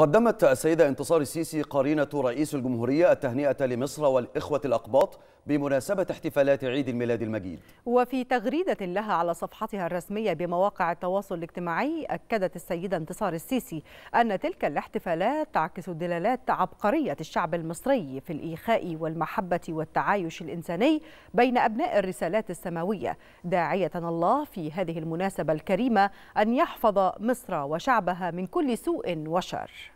قدمت السيدة انتصار السيسي قرينة رئيس الجمهورية التهنئة لمصر والإخوة الأقباط بمناسبة احتفالات عيد الميلاد المجيد وفي تغريدة لها على صفحتها الرسمية بمواقع التواصل الاجتماعي أكدت السيدة انتصار السيسي أن تلك الاحتفالات تعكس دلالات عبقرية الشعب المصري في الإيخاء والمحبة والتعايش الإنساني بين أبناء الرسالات السماوية داعية الله في هذه المناسبة الكريمة أن يحفظ مصر وشعبها من كل سوء وشر